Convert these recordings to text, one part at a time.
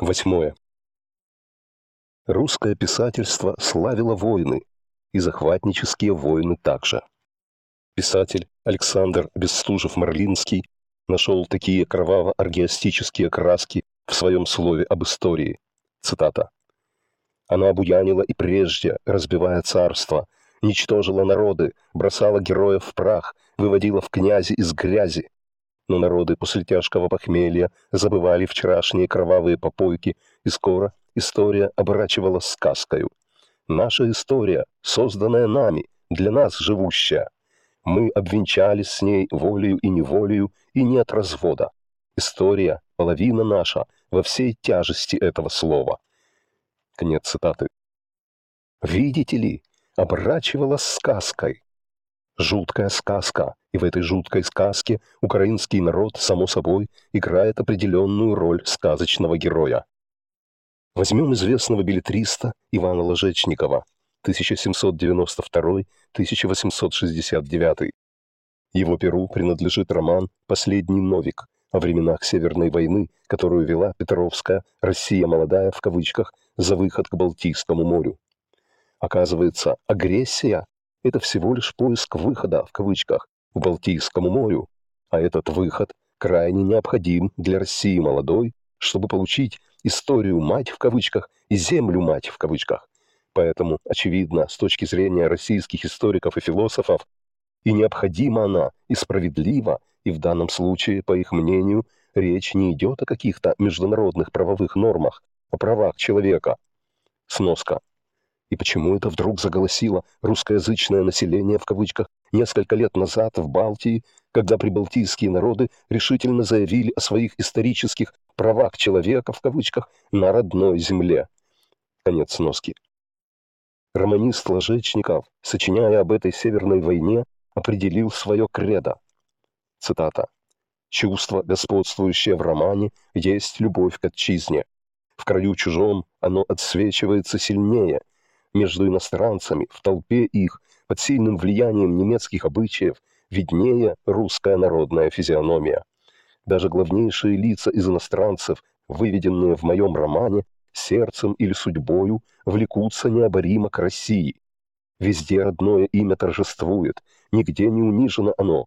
Восьмое. Русское писательство славило войны, и захватнические войны также. Писатель Александр Бестужев-Марлинский нашел такие кроваво-аргиастические краски в своем слове об истории. Цитата. «Она обуянила и прежде, разбивая царство, ничтожила народы, бросала героев в прах, выводила в князи из грязи, но народы после тяжкого похмелья забывали вчерашние кровавые попойки, и скоро история оборачивалась сказкою. Наша история, созданная нами, для нас живущая. Мы обвенчались с ней волею и неволею, и нет развода. История, половина наша, во всей тяжести этого слова. Конец цитаты. Видите ли, оборачивалась сказкой. Жуткая сказка, и в этой жуткой сказке украинский народ, само собой, играет определенную роль сказочного героя. Возьмем известного билетриста Ивана Ложечникова, 1792-1869. Его перу принадлежит роман «Последний Новик» о временах Северной войны, которую вела Петровская «Россия молодая» в кавычках за выход к Балтийскому морю. Оказывается, агрессия – это всего лишь поиск выхода в кавычках к Балтийскому морю, а этот выход крайне необходим для России молодой, чтобы получить историю «мать» в кавычках и землю «мать» в кавычках. Поэтому, очевидно, с точки зрения российских историков и философов, и необходима она, и справедлива, и в данном случае, по их мнению, речь не идет о каких-то международных правовых нормах, о правах человека. Сноска. И почему это вдруг заголосило русскоязычное население в кавычках несколько лет назад в Балтии, когда прибалтийские народы решительно заявили о своих исторических «правах человека» в кавычках на родной земле. Конец носки. Романист Ложечников, сочиняя об этой Северной войне, определил свое кредо. Цитата. «Чувство, господствующее в романе, есть любовь к отчизне. В краю чужом оно отсвечивается сильнее. Между иностранцами, в толпе их, под сильным влиянием немецких обычаев виднее русская народная физиономия. Даже главнейшие лица из иностранцев, выведенные в моем романе, сердцем или судьбою, влекутся необоримо к России. Везде родное имя торжествует, нигде не унижено оно.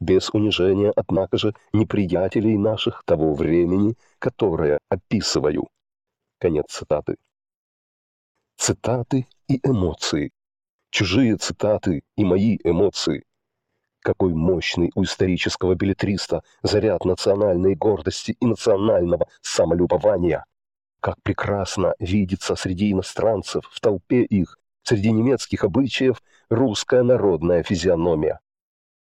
Без унижения, однако же, неприятелей наших того времени, которое описываю. Конец цитаты. Цитаты и эмоции чужие цитаты и мои эмоции. Какой мощный у исторического билетриста заряд национальной гордости и национального самолюбования! Как прекрасно видится среди иностранцев, в толпе их, среди немецких обычаев, русская народная физиономия.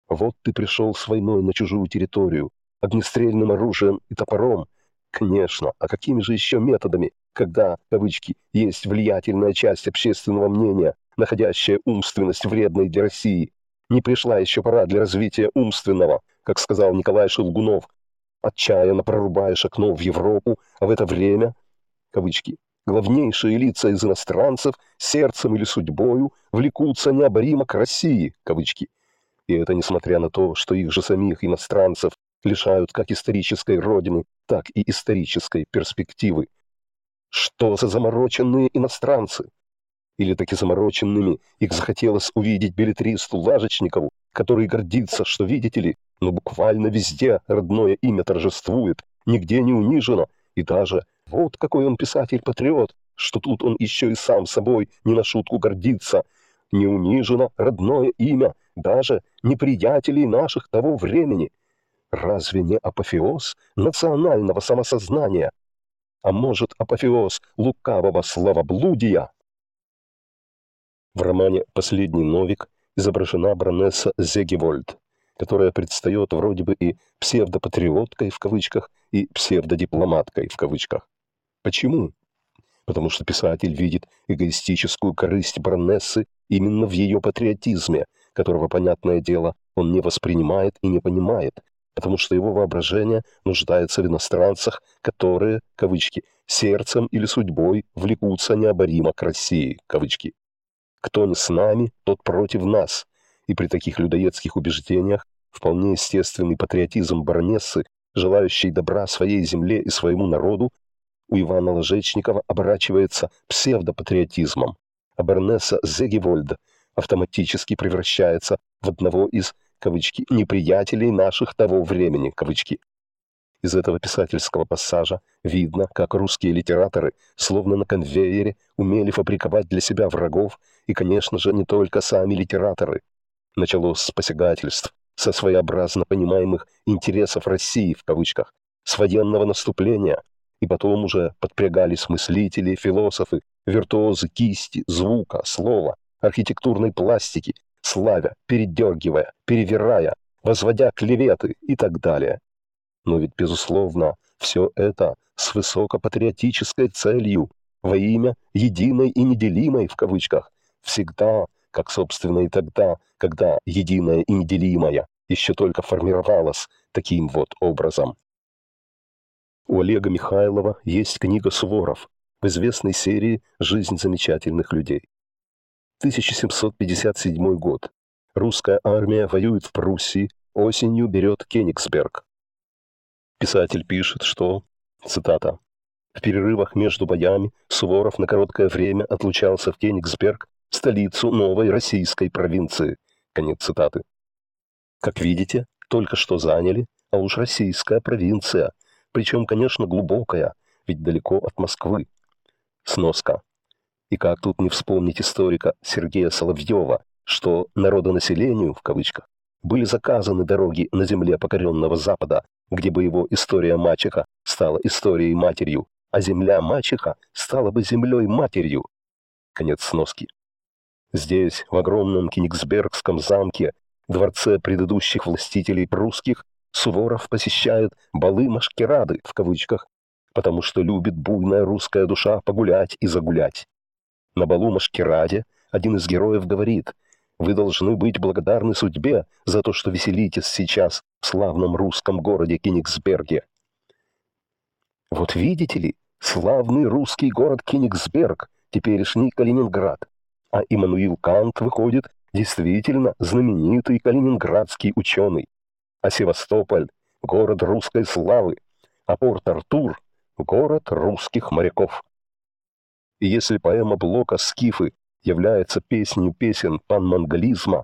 Вот ты пришел с войной на чужую территорию, огнестрельным оружием и топором. Конечно, а какими же еще методами, когда, кавычки, есть влиятельная часть общественного мнения, находящая умственность вредной для России. Не пришла еще пора для развития умственного, как сказал Николай Шелгунов, отчаянно прорубаешь окно в Европу, а в это время, кавычки, главнейшие лица из иностранцев сердцем или судьбою влекутся необоримо к России, кавычки. И это несмотря на то, что их же самих иностранцев лишают как исторической родины, так и исторической перспективы. Что за замороченные иностранцы? или таки замороченными. Их захотелось увидеть билетристу Лажечникову, который гордится, что, видите ли, но ну, буквально везде родное имя торжествует, нигде не унижено, и даже вот какой он писатель-патриот, что тут он еще и сам собой не на шутку гордится. Не унижено родное имя, даже неприятелей наших того времени. Разве не апофеоз национального самосознания? А может, апофеоз лукавого словоблудия? В романе «Последний новик» изображена баронесса Зегевольд, которая предстает вроде бы и псевдопатриоткой в кавычках, и псевдодипломаткой в кавычках. Почему? Потому что писатель видит эгоистическую корысть баронессы именно в ее патриотизме, которого, понятное дело, он не воспринимает и не понимает, потому что его воображение нуждается в иностранцах, которые, кавычки, сердцем или судьбой влекутся необоримо к России, кавычки. Кто не с нами, тот против нас. И при таких людоедских убеждениях вполне естественный патриотизм баронессы, желающей добра своей земле и своему народу, у Ивана Ложечникова оборачивается псевдопатриотизмом, а баронесса Зегевольда автоматически превращается в одного из кавычки «неприятелей наших того времени» кавычки, из этого писательского пассажа видно, как русские литераторы, словно на конвейере, умели фабриковать для себя врагов, и, конечно же, не только сами литераторы. Началось с посягательств, со своеобразно понимаемых «интересов России» в кавычках, с военного наступления, и потом уже подпрягались мыслители, философы, виртуозы кисти, звука, слова, архитектурной пластики, славя, передергивая, перевирая, возводя клеветы и так далее. Но ведь, безусловно, все это с высокопатриотической целью во имя «единой и неделимой» в кавычках, всегда, как, собственно, и тогда, когда «единая и неделимая» еще только формировалась таким вот образом. У Олега Михайлова есть книга «Суворов» в известной серии «Жизнь замечательных людей». 1757 год. Русская армия воюет в Пруссии, осенью берет Кенигсберг. Писатель пишет, что, цитата, «В перерывах между боями Суворов на короткое время отлучался в Кенигсберг, столицу новой российской провинции». Конец цитаты. Как видите, только что заняли, а уж российская провинция, причем, конечно, глубокая, ведь далеко от Москвы. Сноска. И как тут не вспомнить историка Сергея Соловьева, что «народонаселению» в кавычках были заказаны дороги на земле покоренного Запада, где бы его история мачеха стала историей матерью, а земля мачеха стала бы землей матерью. Конец сноски. Здесь, в огромном Кенигсбергском замке, дворце предыдущих властителей прусских, Суворов посещает «балы-машкерады» в кавычках, потому что любит буйная русская душа погулять и загулять. На балу-машкераде один из героев говорит – вы должны быть благодарны судьбе за то, что веселитесь сейчас в славном русском городе Кенигсберге. Вот видите ли, славный русский город Кенигсберг, теперешний Калининград. А Иммануил Кант выходит действительно знаменитый калининградский ученый. А Севастополь — город русской славы, а Порт-Артур — город русских моряков. И если поэма Блока «Скифы» является песнью песен панмонголизма,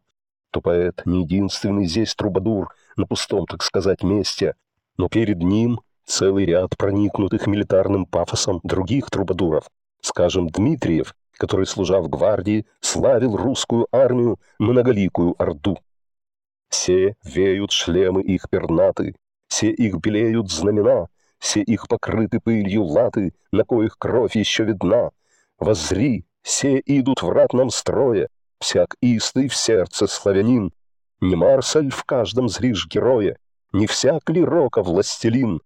то поэт не единственный здесь трубадур на пустом, так сказать, месте, но перед ним целый ряд проникнутых милитарным пафосом других трубадуров, скажем, Дмитриев, который, служа в гвардии, славил русскую армию, многоликую орду. Все веют шлемы их пернаты, все их белеют знамена, все их покрыты пылью латы, на коих кровь еще видна. Возри, все идут в ратном строе, всяк истый в сердце славянин. Не Марсель в каждом зришь героя, не всяк ли рока властелин.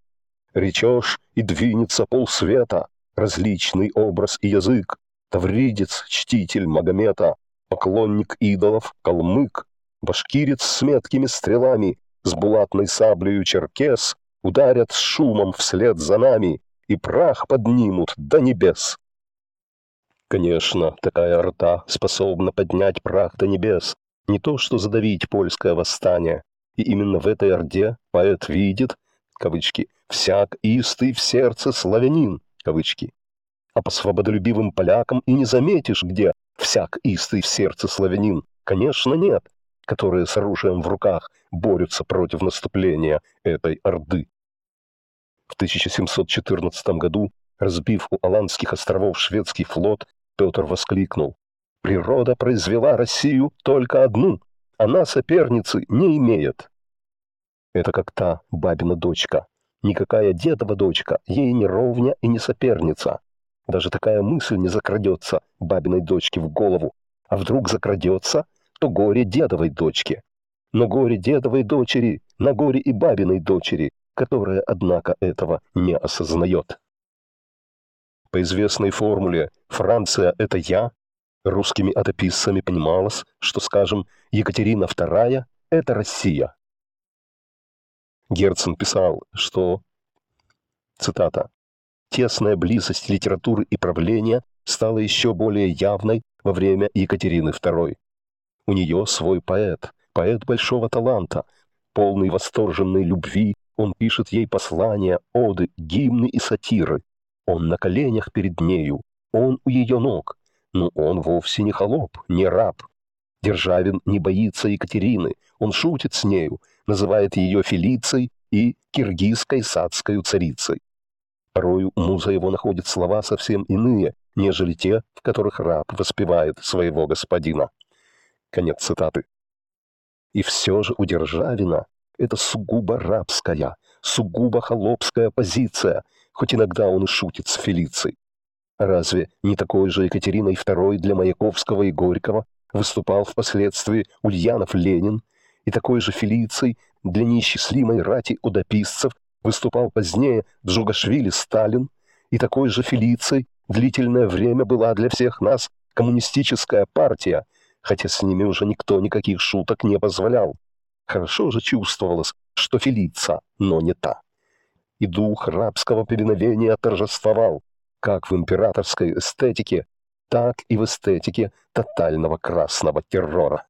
Речешь, и двинется полсвета, различный образ и язык. Тавридец, чтитель Магомета, поклонник идолов, калмык, башкирец с меткими стрелами, с булатной саблею черкес, ударят с шумом вслед за нами, и прах поднимут до небес. Конечно, такая рта способна поднять прах до небес, не то что задавить польское восстание. И именно в этой орде поэт видит, кавычки, «всяк истый в сердце славянин», кавычки. А по свободолюбивым полякам и не заметишь, где «всяк истый в сердце славянин». Конечно, нет, которые с оружием в руках борются против наступления этой орды. В 1714 году, разбив у Аландских островов шведский флот, Петр воскликнул. «Природа произвела Россию только одну. Она а соперницы не имеет». Это как та бабина дочка. Никакая дедова дочка ей не ровня и не соперница. Даже такая мысль не закрадется бабиной дочке в голову. А вдруг закрадется, то горе дедовой дочке. Но горе дедовой дочери на горе и бабиной дочери, которая, однако, этого не осознает. По известной формуле «Франция – это я» русскими атописцами понималось, что, скажем, Екатерина II – это Россия. Герцен писал, что, цитата, «тесная близость литературы и правления стала еще более явной во время Екатерины II. У нее свой поэт, поэт большого таланта, полный восторженной любви, он пишет ей послания, оды, гимны и сатиры. Он на коленях перед нею, он у ее ног. Но он вовсе не холоп, не раб. Державин не боится Екатерины, он шутит с нею, называет ее Фелицей и киргизской садской царицей. Порою муза его находит слова совсем иные, нежели те, в которых раб воспевает своего господина. Конец цитаты. И все же у Державина это сугубо рабская, сугубо холопская позиция, хоть иногда он и шутит с Фелицией. Разве не такой же Екатериной II для Маяковского и Горького выступал впоследствии Ульянов Ленин, и такой же Фелицией для неисчислимой рати удописцев выступал позднее Джугашвили Сталин, и такой же Фелицией длительное время была для всех нас коммунистическая партия, хотя с ними уже никто никаких шуток не позволял. Хорошо же чувствовалось, что Фелица, но не та и дух рабского повиновения торжествовал, как в императорской эстетике, так и в эстетике тотального красного террора.